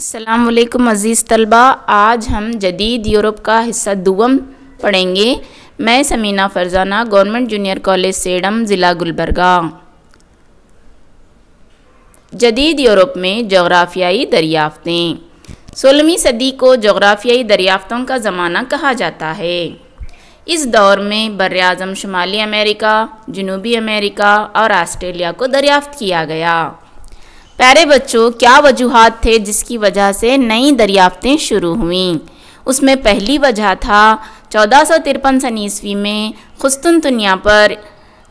असलकम अज़ीज़ तलबा आज हम जदीद यूरोप का हिस्सा दुवम पढ़ेंगे मैं Sameena Farzana government junior college Sedam ज़िला गुलबरगा जदीद यूरोप में जोग्राफियाई दरियाफ़तें सोलहवीं सदी को जोग्राफियाई दरियाफ़तों का ज़माना कहा जाता है इस दौर में बर अज़म शुमाली अमेरिका जनूबी अमेरिका और आस्ट्रेलिया को दरियाफ़्त किया गया प्यारे बच्चों क्या वजूहत थे जिसकी वजह से नई दरियाफ्तें शुरू हुईं उसमें पहली वजह था चौदह सौ तिरपन सन ईस्वी में खुस्तन दुनिया पर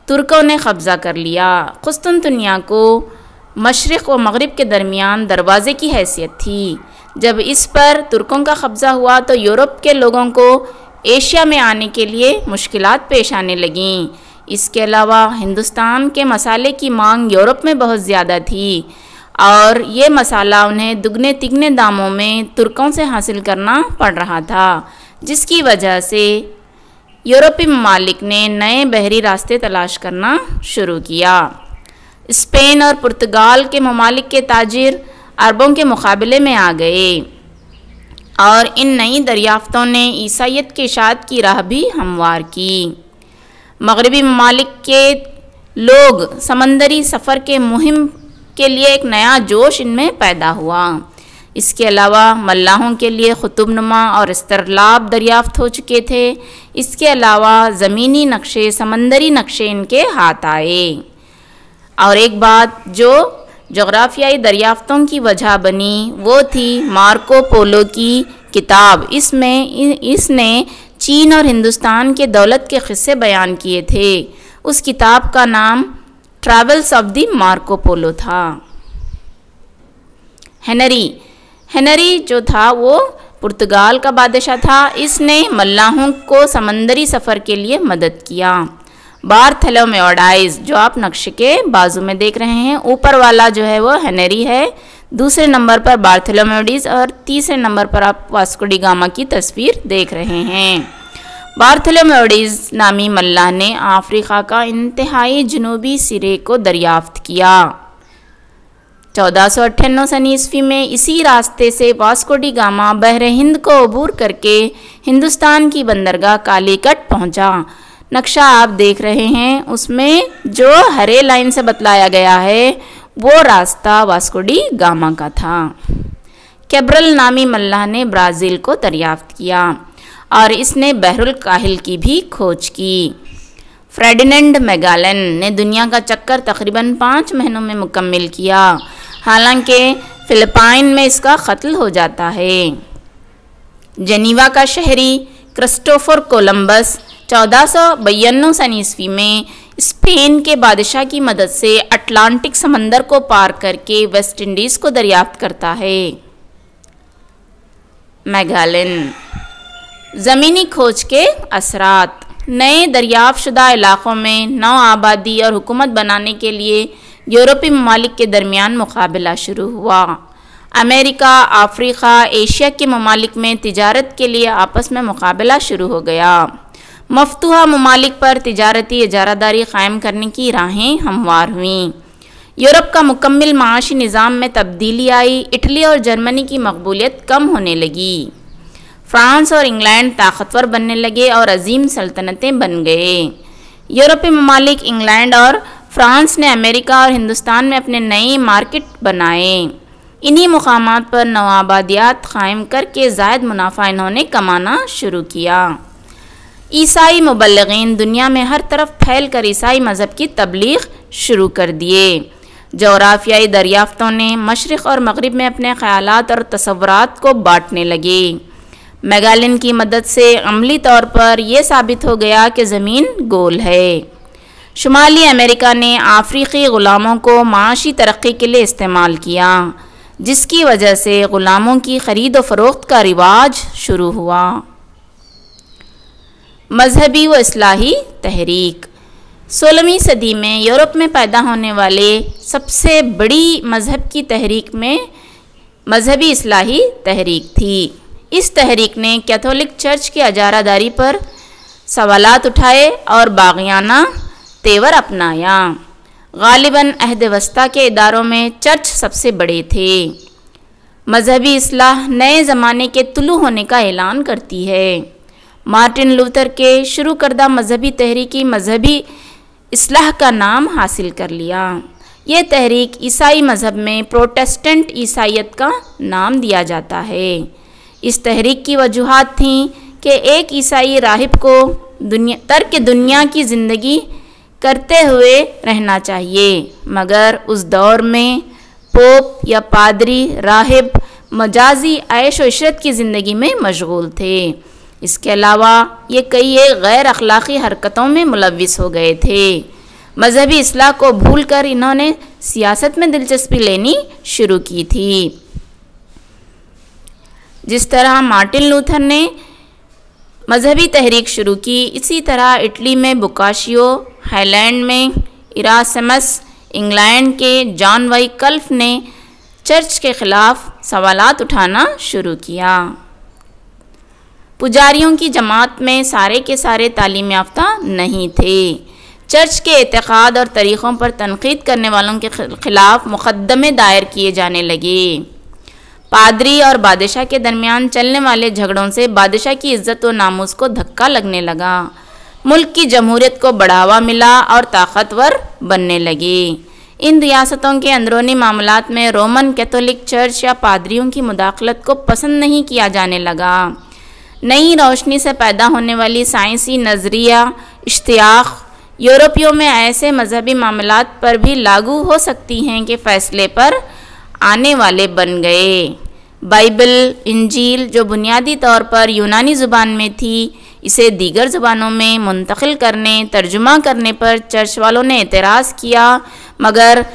तुर्कों ने कब्ज़ा कर लिया खुस्तन दुनिया को मशरक़ व मगरब के दरमियान दरवाज़े की हैसियत थी जब इस पर तुर्कों का कब्ज़ा हुआ तो यूरोप के लोगों को एशिया में आने के लिए मुश्किल पेश आने लगें इसके अलावा हिंदुस्तान के मसाले की मांग यूरोप में बहुत ज़्यादा थी और ये मसाला उन्हें दुगने तिगने दामों में तुर्कों से हासिल करना पड़ रहा था जिसकी वजह से यूरोपीय ममालिक ने नए बहरी रास्ते तलाश करना शुरू किया स्पेन और पुर्तगाल के ममालिक के ताजिर अरबों के मुकाबले में आ गए और इन नई दरियाफ्तों ने ईसाइत के शाद की राह भी हमवार की मगरबी ममालिक के लोग समंदरी सफ़र के मुहिम के लिए एक नया जोश इनमें पैदा हुआ इसके अलावा मल्लाहों के लिए नुमा और इस्तरलाब दरियाफ्त हो चुके थे इसके अलावा ज़मीनी नक्शे समंदरी नक्शे इनके हाथ आए और एक बात जो जोग्राफियाई दरियाफ्तों की वजह बनी वो थी मार्को पोलो की किताब इसमें इसने चीन और हिंदुस्तान के दौलत के ख़िस्से बयान किए थे उस किताब का नाम travels of the Marco Polo था हेनरी हेनरी जो था वो पुर्तगाल का बादशाह था इसने मल्लाहों को समंदरी सफ़र के लिए मदद किया बार्थेलोमेडाइज जो आप नक्शे के बाजू में देख रहे हैं ऊपर वाला जो है वो हेनरी है दूसरे नंबर पर बार्थेलोमेडिस और तीसरे नंबर पर आप वास्कोडी गामा की तस्वीर देख रहे हैं बार्थेलोमेडिस नामी मल्ला ने अफ्रीका का इंतहाई जनूबी सिरे को दरियाफ्त किया चौदह सौ अट्ठानवे सन ईस्वी में इसी रास्ते से वास्कोडी गामा हिंद को अबूर करके हिंदुस्तान की बंदरगाह कालीकट पहुंचा नक्शा आप देख रहे हैं उसमें जो हरे लाइन से बतलाया गया है वो रास्ता वास्कोडी गामा का था कैब्रल नामी मल्ला ने ब्राज़ील को दरियाफ्त किया और इसने बहरुल काहिल की भी खोज की फ्रेडिनेंड मेगालन ने दुनिया का चक्कर तकरीबन पाँच महीनों में मुकम्मल किया हालांकि फिलिपाइन में इसका कत्ल हो जाता है जनीवा का शहरी क्रिस्टोफर कोलंबस चौदह सौ सन ईस्वी में स्पेन के बादशाह की मदद से अटलांटिक समंदर को पार करके वेस्ट इंडीज़ को दरियाफ्त करता है मैगालन ज़मीनी खोज के असरात नए शुदा इलाक़ों में नौ आबादी और हुकूमत बनाने के लिए यूरोपी ममालिक के दरमियान मुकाबला शुरू हुआ अमेरिका अफ्रीका एशिया के ममालिक में तजारत के लिए आपस में मुकाबला शुरू हो गया मफतूहा ममालिक पर तजारती इजारादारी क़ायम करने की राहें हमवार हुईं यूरोप का मुकम्मल माशी निज़ाम में तब्दीली आई इटली और जर्मनी की मकबूलीत कम होने लगी फ्रांस और इंग्लैंड ताकतवर बनने लगे और अजीम सल्तनतें बन गए यूरोपीय ममालिक इंग्लैंड और फ्रांस ने अमेरिका और हिंदुस्तान में अपने नए मार्केट बनाए इन्हीं मकाम पर नवाबादियात कायम करके जायद मुनाफा इन्होंने कमाना शुरू किया ईसाई मुबलगिन दुनिया में हर तरफ फैल कर ईसाई मज़हब की तबलीग शुरू कर दिए जोग्राफियाई दरियाफ़तों ने मशरक़ और मगरब में अपने ख्याल और तस्वरत को बाँटने लगे मेगालिन की मदद से अमली तौर पर यह साबित हो गया कि ज़मीन गोल है शुमाली अमेरिका ने अफ्रीकी ग़ुलामों को माशी तरक्की के लिए इस्तेमाल किया जिसकी वजह से ग़ुलामों की ख़रीद व फरोख्त का रिवाज शुरू हुआ मजहबी व असलाही तहरीक सोलहवीं सदी में यूरोप में पैदा होने वाले सबसे बड़ी मज़हब की तहरीक में मजहबी असलाही तहरीक थी इस तहरीक ने कैथोलिक चर्च की अजारादारी पर सवाल उठाए और बागियाना तेवर अपनाया गालिबा अहद वस्ता के इदारों में चर्च सबसे बड़े थे मजहबी असलाह नए ज़माने के तुलु होने का ऐलान करती है मार्टिन लूथर के शुरू करदा मजहबी तहरीकी मजहबी असलाह का नाम हासिल कर लिया ये तहरीक ईसाई मज़हब में प्रोटेस्टेंट ईसाइत का नाम दिया जाता है इस तहरीक की वजूहत थी कि एक ईसाई राहिब को दुनिया तर्क दुनिया की ज़िंदगी करते हुए रहना चाहिए मगर उस दौर में पोप या पादरी राहिब मजाजी ऐश वशरत की ज़िंदगी में मशगूल थे इसके अलावा ये कई एक गैर अखलाक़ी हरकतों में मुलविस हो गए थे मजहबी असलाह को भूल कर इन्होंने सियासत में दिलचस्पी लेनी शुरू की थी जिस तरह मार्टिन लूथर ने मजहबी तहरीक शुरू की इसी तरह इटली में बुकाशियो हाईलैंड में इरासमस इंग्लैंड के जॉन वाई कल्फ ने चर्च के खिलाफ सवाल उठाना शुरू किया पुजारियों की जमात में सारे के सारे तालीम याफ्ता नहीं थे चर्च के एतक़ाद और तरीक़ों पर तनकीद करने वालों के ख़िलाफ़ मुकदमे दायर किए जाने लगे पादरी और बादशाह के दरमियान चलने वाले झगड़ों से बादशाह की इज्जत व नामोज को धक्का लगने लगा मुल्क की जमहूरियत को बढ़ावा मिला और ताकतवर बनने लगी इन रियासतों के अंदरूनी मामलों में रोमन कैथोलिक चर्च या पादरियों की मुदाखलत को पसंद नहीं किया जाने लगा नई रोशनी से पैदा होने वाली साइंसी नज़रिया इश्तियाक यूरोपियों में ऐसे मजहबी मामलों पर भी लागू हो सकती हैं कि फ़ैसले पर आने वाले बन गए बाइबल इंजील जो बुनियादी तौर पर यूनानी ज़ुबान में थी इसे दीगर ज़बानों में मुंतकिल करने तर्जुमा करने पर चर्च वालों ने एतराज़ किया मगर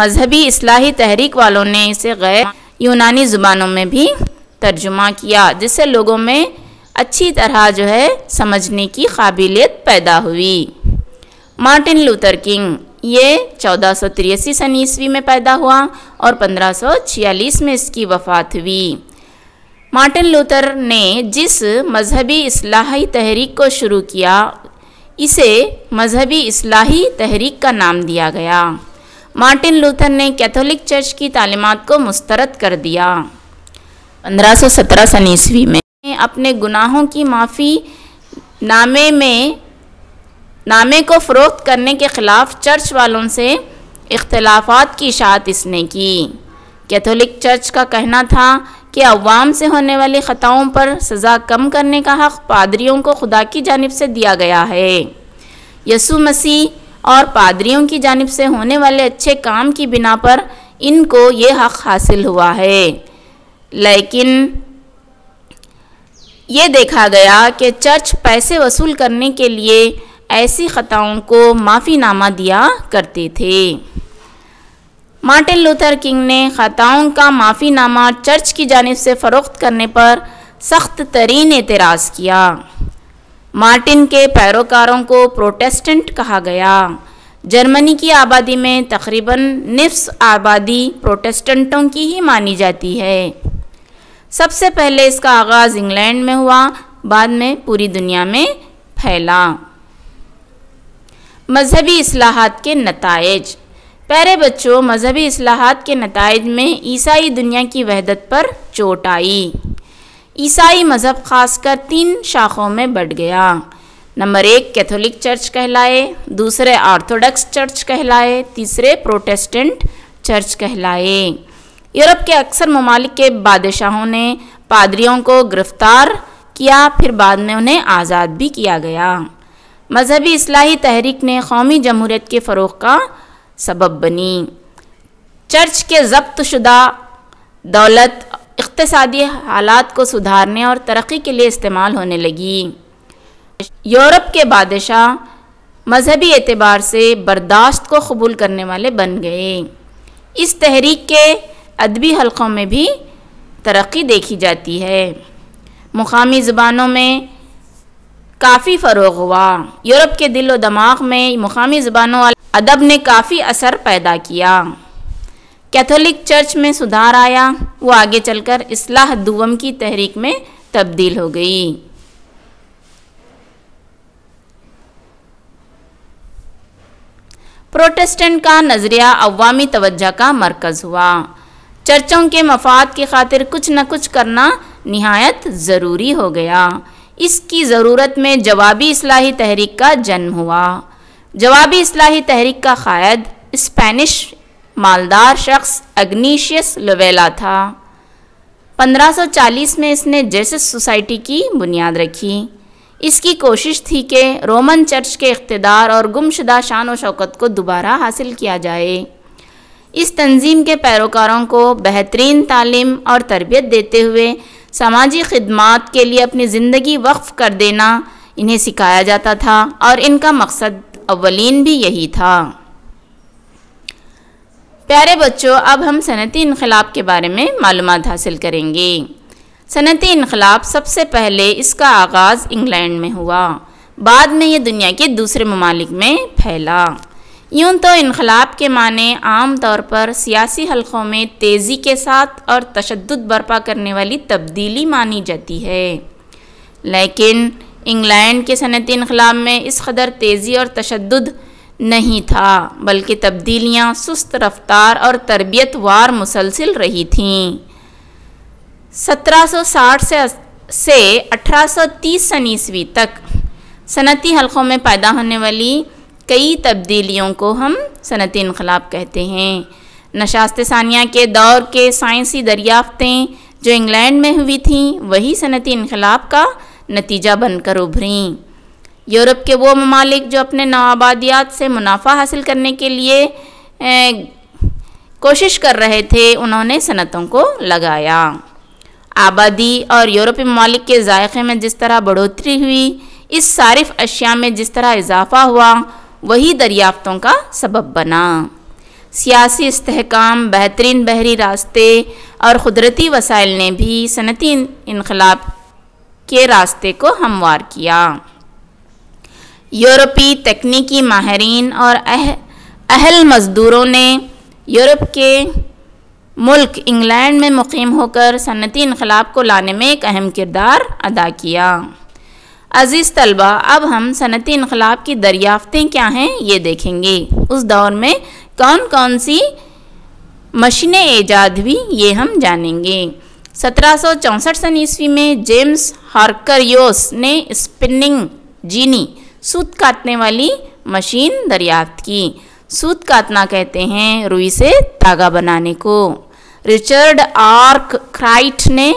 मजहबी इस्लाही तहरीक वालों ने इसे गैर यूनानी ज़ुबानों में भी तर्जुमा किया जिससे लोगों में अच्छी तरह जो है समझने की काबिलियत पैदा हुई मार्टिन लूथर किंग ये चौदह सौ सन ईस्वी में पैदा हुआ और पंद्रह सौ छियालीस में इसकी वफात हुई मार्टिन लूथर ने जिस मजहबी असलाही तहरीक को शुरू किया इसे मजहबी असलाही तहरीक का नाम दिया गया मार्टिन लूथर ने कैथोलिक चर्च की तालीमत को मुस्तरद कर दिया 1517 सौ सन ईस्वी में अपने गुनाहों की माफ़ी नामे में नामे को फ़रोख्त करने के ख़िलाफ़ चर्च वालों से इख्तलाफात की इशात इसने की कैथोलिक चर्च का कहना था कि अवाम से होने वाली ख़ताओं पर सज़ा कम करने का हक़ पादरियों को खुदा की जानब से दिया गया है यसु मसीह और पादरियों की जानब से होने वाले अच्छे काम की बिना पर इनको ये हक़ हासिल हुआ है लेकिन ये देखा गया कि चर्च पैसे वसूल करने के लिए ऐसी ख़ताओं को माफ़ीनामा दिया करते थे मार्टिन लूथर किंग ने ख़ताओं का माफ़ीनामा चर्च की जानब से फ़रोख्त करने पर सख्त तरीन एतराज़ किया मार्टिन के पैरोकारों को प्रोटेस्टेंट कहा गया जर्मनी की आबादी में तकरीबन निफ्स आबादी प्रोटेस्टेंटों की ही मानी जाती है सबसे पहले इसका आगाज़ इंग्लैंड में हुआ बाद में पूरी दुनिया में फैला मजहबी असलाहत के नतज प्यारे बच्चों मजहबी असलाहत के नतज में ईसाई दुनिया की वहदत पर चोट आई ईसाई मज़हब खासकर तीन शाखों में बढ़ गया नंबर एक कैथोलिक चर्च कहलाए दूसरे आर्थोडॉक्स चर्च कहलाए तीसरे प्रोटेस्टेंट चर्च कहलाए यूरोप के अक्सर ममालिक के बादशाहों ने पादरियों को गिरफ्तार किया फिर बाद में उन्हें आज़ाद भी किया गया मजहबी असलाही तहरीक ने कौमी जमहूरीत के फ़रोग का सबब बनी चर्च के जब्त शुदा दौलत इकतसादी हालात को सुधारने और तरक्की के लिए इस्तेमाल होने लगी यूरोप के बादशाह मजहबी एतबार से बर्दाश्त को कबूल करने वाले बन गए इस तहरीक के अदबी हलक़ों में भी तरक्की देखी जाती है मुकामी ज़बानों में काफ़ी फ़रोग हुआ यूरोप के दिल व दमाग में मुकामी ज़बानों वाले अदब ने काफ़ी असर पैदा किया कैथोलिक चर्च में सुधार आया वो आगे चलकर इसलाह दुवम की तहरीक में तब्दील हो गई प्रोटेस्टेंट का नज़रिया अवामी तवज्जा का मरकज़ हुआ चर्चों के मफाद की खातिर कुछ न कुछ करना नहायत ज़रूरी हो गया इसकी ज़रूरत में जवाबी असलाही तहरीक का जन्म हुआ जवाबी असलाही तहरीक का कायद स्पेनिश मालदार शख्स अग्नीशियस लवेला था 1540 में इसने जेसिस सोसाइटी की बुनियाद रखी इसकी कोशिश थी कि रोमन चर्च के इकतदार और गुमशुदा शान व शौकत को दोबारा हासिल किया जाए इस तंजीम के पैरोकारों को बेहतरीन तालीम और तरबियत देते हुए समाजी खदमात के लिए अपनी ज़िंदगी वक्फ कर देना इन्हें सिखाया जाता था और इनका मकसद अवलिन भी यही था प्यारे बच्चों अब हम सनती इनकलाब के बारे में मालूम हासिल करेंगे सनती इनकलाब सबसे पहले इसका आगाज़ इंग्लैंड में हुआ बाद में ये दुनिया के दूसरे ममालिक में फैला यूं तो इनकलाब के माने आम तौर पर सियासी हलकों में तेज़ी के साथ और तशद बर्पा करने वाली तब्दीली मानी जाती है लेकिन इंग्लैंड के सनती इनकलाब में इस कदर तेज़ी और तशद नहीं था बल्कि तब्दीलियाँ सुस्त रफ्तार और तरबियत वार मुसलसिल रही थीं 1760 से से 1830 ईस्वी तक सनती हलकों में पैदा होने वाली कई तब्दीलियों को हम सनती इनकलाब कहते हैं नशास्त सानिया के दौर के साइंसी दरियाफ्तें जो इंग्लैंड में हुई थीं वही सनती इनकलाब का नतीजा बनकर उभरीं यूरोप के वो ममालिक जो अपने नवाबादियात से मुनाफा हासिल करने के लिए ए, कोशिश कर रहे थे उन्होंने सनतों को लगाया आबादी और यूरोपी ममालिक के जायक़े में जिस तरह बढ़ोतरी हुई इस सारिफ अशिया में जिस तरह इजाफ़ा हुआ वही दरियाफ्तों का सबब बना सियासी इस्तेकाम बेहतरीन बहरी रास्ते और क़ुदरती वसाइल ने भी सनती इनकलाब के रास्ते को हमवार किया यूरोपी तकनीकी माहरीन और अह, अहल मज़दूरों ने यूरोप के मुल्क इंग्लैंड में मुकीम होकर सनती इनकलाब को लाने में एक अहम किरदार अदा किया अज़ीज़ तलबा अब हम सनती इनकलाब की दरियाफ़तें क्या हैं ये देखेंगे उस दौर में कौन कौन सी मशीनें ईजाद हुई ये हम जानेंगे सत्रह सौ चौंसठ सन ईस्वी में जेम्स हार्करयोस ने स्पिनिंग जीनी सूत काटने वाली मशीन दरियाफ्त की सूत काटना कहते हैं रुई से तागा बनाने को रिचर्ड आर्क क्राइट ने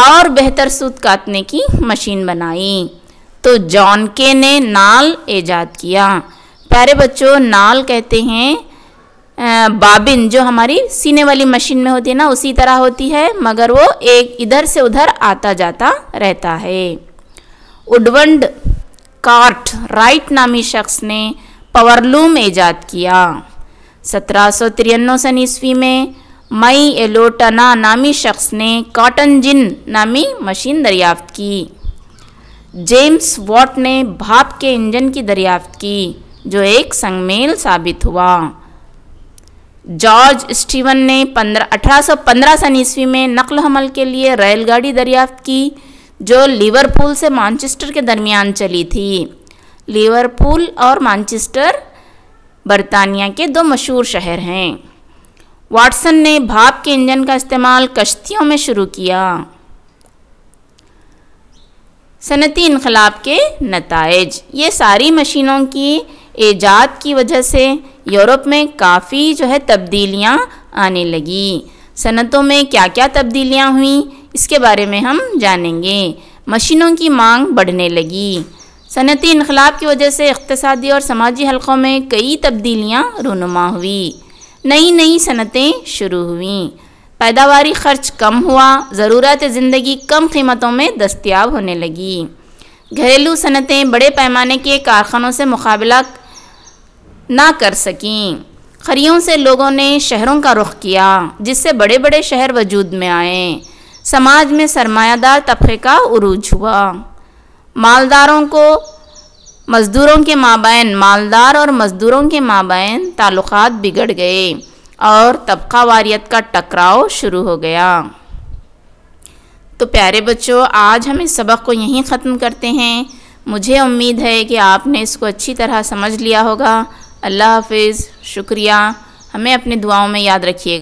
और बेहतर सूत काटने की मशीन बनाई तो जॉनके ने नाल ईजाद किया प्यारे बच्चों नाल कहते हैं बाबिन जो हमारी सीने वाली मशीन में होती है ना उसी तरह होती है मगर वो एक इधर से उधर आता जाता रहता है उडवंड कार्ट राइट नामी शख्स ने पवरलूम ईजाद किया सत्रह सौ तिरानवे सन ईस्वी में मई एलोटना नामी शख्स ने कॉटन जिन नामी मशीन दरियाफ्त की जेम्स वॉट ने भाप के इंजन की दरियाफ्त की जो एक संगमेल साबित हुआ जॉर्ज स्टीवन ने पंद्रह अठारह सौ पंद्रह सन ईस्वी में नकल हमल के लिए रेलगाड़ी दरियाफ्त की जो लिवरपूल से मानचेस्टर के दरमियान चली थी लिवरपूल और मानचेस्टर बरतानिया के दो मशहूर शहर हैं वाटसन ने भाप के इंजन का इस्तेमाल कश्तियों में शुरू किया सनती इनकलाब के नतज ये सारी मशीनों की ईजाद की वजह से यूरोप में काफ़ी जो है तब्दीलियाँ आने लगी सनतों में क्या क्या तब्दीलियाँ हुई इसके बारे में हम जानेंगे मशीनों की मांग बढ़ने लगी सनती इनकलाब की वजह से इकतदी और समाजी हलकों में कई तब्दीलियाँ रूनुमा हुई नई नई सनतें शुरू हुईं पैदावारी खर्च कम हुआ ज़रूरत ज़िंदगी कम कीमतों में दस्तियाब होने लगी घरेलू सनतें बड़े पैमाने के कारखानों से मुकाबला ना कर सकें खरीयों से लोगों ने शहरों का रुख किया जिससे बड़े बड़े शहर वजूद में आए समाज में सरमायादार तबके का उरूज हुआ मालदारों को मज़दूरों के माबैन मालदार और मज़दूरों के माबैन ताल्लुक बिगड़ गए और तबका वारियत का टकराव शुरू हो गया तो प्यारे बच्चों आज हम इस सबक को यहीं ख़त्म करते हैं मुझे उम्मीद है कि आपने इसको अच्छी तरह समझ लिया होगा अल्लाह हाफिज़ शुक्रिया हमें अपनी दुआओं में याद रखिएगा